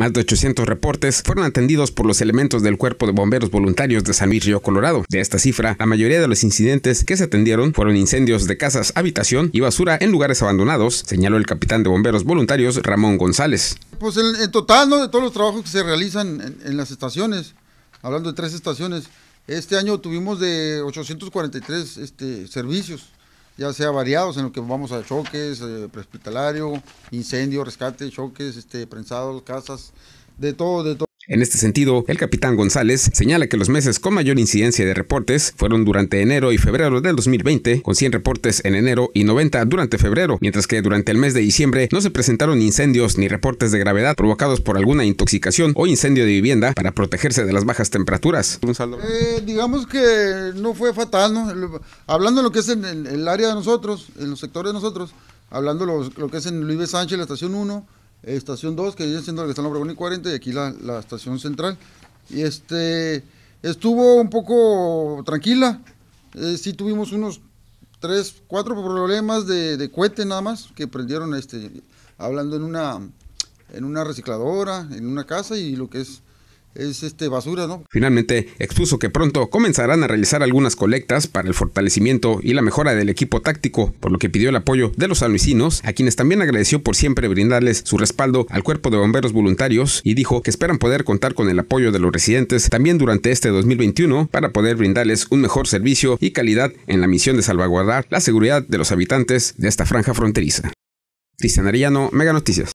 Más de 800 reportes fueron atendidos por los elementos del Cuerpo de Bomberos Voluntarios de San Luis Río Colorado. De esta cifra, la mayoría de los incidentes que se atendieron fueron incendios de casas, habitación y basura en lugares abandonados, señaló el capitán de Bomberos Voluntarios Ramón González. Pues en, total, de todos los trabajos que se realizan en, las estaciones, hablando de tres estaciones, este año tuvimos de 843 este, servicios ya sea variados en lo que vamos a choques, eh, prehospitalario, incendio, rescate, choques, este, prensados, casas, de todo, de todo. En este sentido, el capitán González señala que los meses con mayor incidencia de reportes fueron durante enero y febrero del 2020, con 100 reportes en enero y 90 durante febrero, mientras que durante el mes de diciembre no se presentaron incendios ni reportes de gravedad provocados por alguna intoxicación o incendio de vivienda para protegerse de las bajas temperaturas. Eh, digamos que no fue fatal, ¿no? Hablando de lo que es en el área de nosotros, en los sectores de nosotros, hablando de lo que es en Luis Sánchez, la estación 1, eh, estación 2, que viene siendo la que está en la Obregón y 40, y aquí la, la, estación central. Y este estuvo un poco tranquila. Eh, sí tuvimos unos 3, 4 problemas de, de, cohete nada más que prendieron este hablando en una en una recicladora, en una casa y lo que es es este basura, ¿no? Finalmente, expuso que pronto comenzarán a realizar algunas colectas para el fortalecimiento y la mejora del equipo táctico, por lo que pidió el apoyo de los almicinos, a quienes también agradeció por siempre brindarles su respaldo al cuerpo de bomberos voluntarios y dijo que esperan poder contar con el apoyo de los residentes también durante este 2021 para poder brindarles un mejor servicio y calidad en la misión de salvaguardar la seguridad de los habitantes de esta franja fronteriza. Cristian Arellano, Mega Noticias.